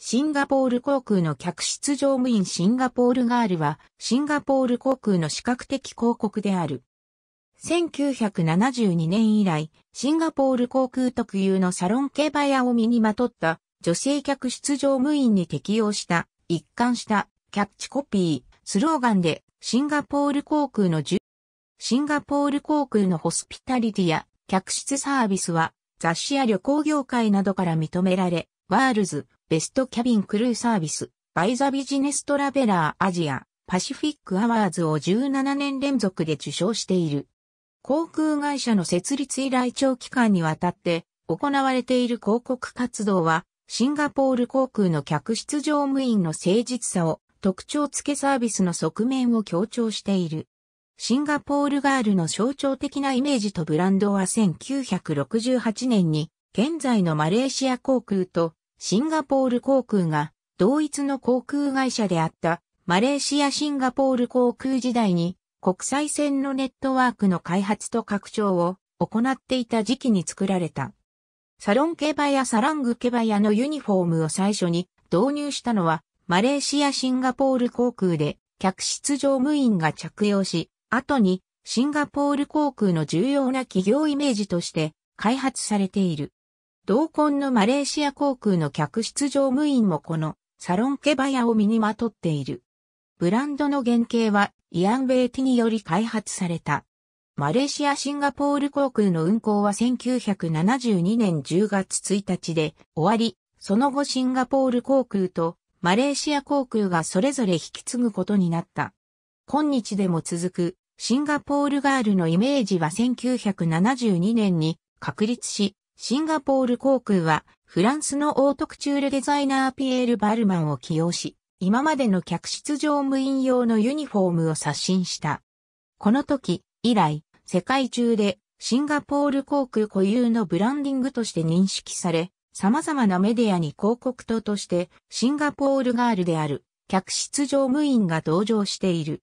シンガポール航空の客室乗務員シンガポールガールは、シンガポール航空の視覚的広告である。1972年以来、シンガポール航空特有のサロンケバヤを身にまとった女性客室乗務員に適用した一貫したキャッチコピー、スローガンでシンガポール航空の10シンガポール航空のホスピタリティや客室サービスは雑誌や旅行業界などから認められ、ワールズ、ベストキャビンクルーサービス、バイザビジネストラベラーアジア、パシフィックアワーズを17年連続で受賞している。航空会社の設立以来長期間にわたって行われている広告活動は、シンガポール航空の客室乗務員の誠実さを特徴付けサービスの側面を強調している。シンガポールガールの象徴的なイメージとブランドは1968年に現在のマレーシア航空とシンガポール航空が同一の航空会社であったマレーシア・シンガポール航空時代に国際線のネットワークの開発と拡張を行っていた時期に作られた。サロンケバやサラングケバヤのユニフォームを最初に導入したのはマレーシア・シンガポール航空で客室乗務員が着用し、後にシンガポール航空の重要な企業イメージとして開発されている。同梱のマレーシア航空の客室乗務員もこのサロンケバヤを身にまとっている。ブランドの原型はイアンベーティにより開発された。マレーシア・シンガポール航空の運航は1972年10月1日で終わり、その後シンガポール航空とマレーシア航空がそれぞれ引き継ぐことになった。今日でも続くシンガポールガールのイメージは1972年に確立し、シンガポール航空は、フランスのオートクチュールデザイナーピエール・バルマンを起用し、今までの客室乗務員用のユニフォームを刷新した。この時、以来、世界中でシンガポール航空固有のブランディングとして認識され、様々なメディアに広告塔として、シンガポールガールである、客室乗務員が登場している。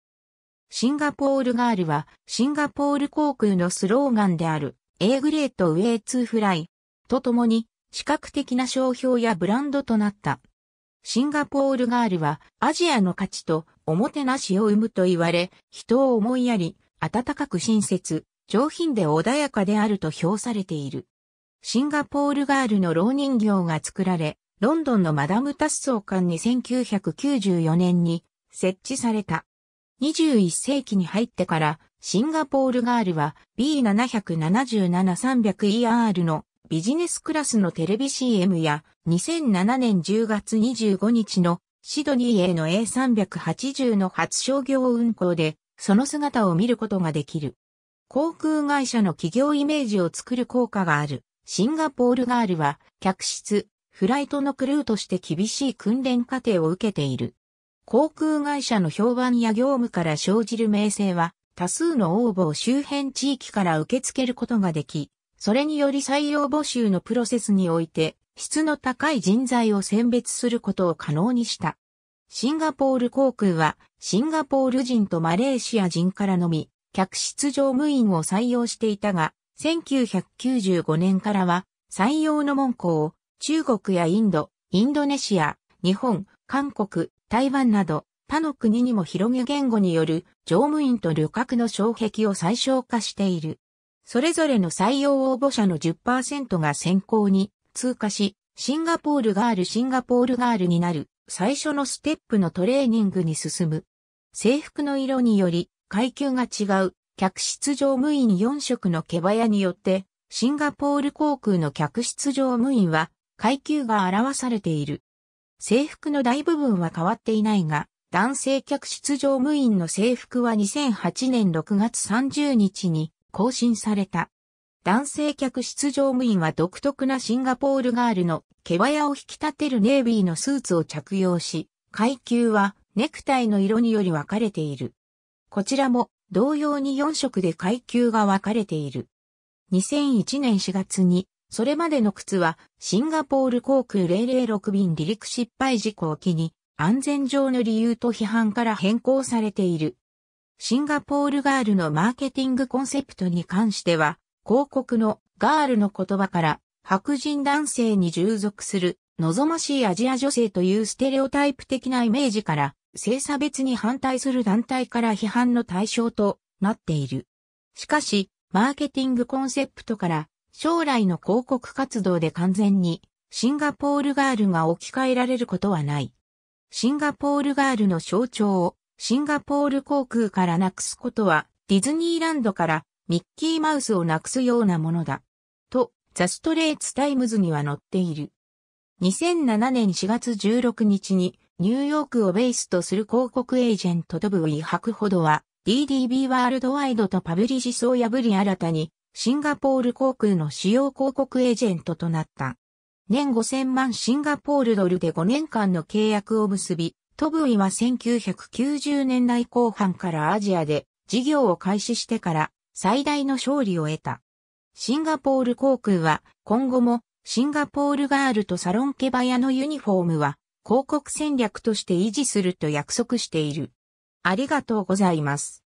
シンガポールガールは、シンガポール航空のスローガンである、A グレートウェイツーフライとともに視覚的な商標やブランドとなった。シンガポールガールはアジアの価値とおもてなしを生むと言われ、人を思いやり、温かく親切、上品で穏やかであると評されている。シンガポールガールの老人形が作られ、ロンドンのマダムタッソー館に1994年に設置された。21世紀に入ってからシンガポールガールは B777300ER のビジネスクラスのテレビ CM や2007年10月25日のシドニーへの A380 の初商業運行でその姿を見ることができる。航空会社の企業イメージを作る効果がある。シンガポールガールは客室、フライトのクルーとして厳しい訓練過程を受けている。航空会社の評判や業務から生じる名声は、多数の応募を周辺地域から受け付けることができ、それにより採用募集のプロセスにおいて、質の高い人材を選別することを可能にした。シンガポール航空は、シンガポール人とマレーシア人からのみ、客室乗務員を採用していたが、1995年からは、採用の門戸を、中国やインド、インドネシア、日本、韓国、台湾など、他の国にも広げ言語による乗務員と旅客の障壁を最小化している。それぞれの採用応募者の10%が先行に通過し、シンガポールガールシンガポールガールになる最初のステップのトレーニングに進む。制服の色により階級が違う客室乗務員4色の毛早によってシンガポール航空の客室乗務員は階級が表されている。制服の大部分は変わっていないが、男性客室乗務員の制服は2008年6月30日に更新された。男性客室乗務員は独特なシンガポールガールの毛早を引き立てるネイビーのスーツを着用し、階級はネクタイの色により分かれている。こちらも同様に4色で階級が分かれている。2001年4月に、それまでの靴はシンガポール航空006便離陸失敗事故を機に安全上の理由と批判から変更されている。シンガポールガールのマーケティングコンセプトに関しては、広告のガールの言葉から白人男性に従属する望ましいアジア女性というステレオタイプ的なイメージから性差別に反対する団体から批判の対象となっている。しかし、マーケティングコンセプトから将来の広告活動で完全にシンガポールガールが置き換えられることはない。シンガポールガールの象徴をシンガポール航空からなくすことはディズニーランドからミッキーマウスをなくすようなものだ。と、ザ・ストレイツ・タイムズには載っている。2007年4月16日にニューヨークをベースとする広告エージェントドブイ・ハクほどは DDB ワールドワイドとパブリシスを破り新たにシンガポール航空の主要広告エージェントとなった。年5000万シンガポールドルで5年間の契約を結び、トブイは1990年代後半からアジアで事業を開始してから最大の勝利を得た。シンガポール航空は今後もシンガポールガールとサロンケバヤのユニフォームは広告戦略として維持すると約束している。ありがとうございます。